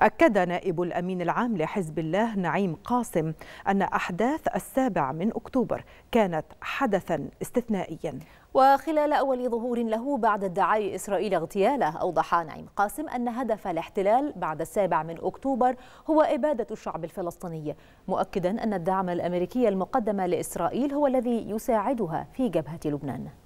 أكد نائب الأمين العام لحزب الله نعيم قاسم أن أحداث السابع من أكتوبر كانت حدثا استثنائيا وخلال أول ظهور له بعد ادعاء إسرائيل اغتياله أوضح نعيم قاسم أن هدف الاحتلال بعد السابع من أكتوبر هو إبادة الشعب الفلسطيني مؤكدا أن الدعم الأمريكي المقدم لإسرائيل هو الذي يساعدها في جبهة لبنان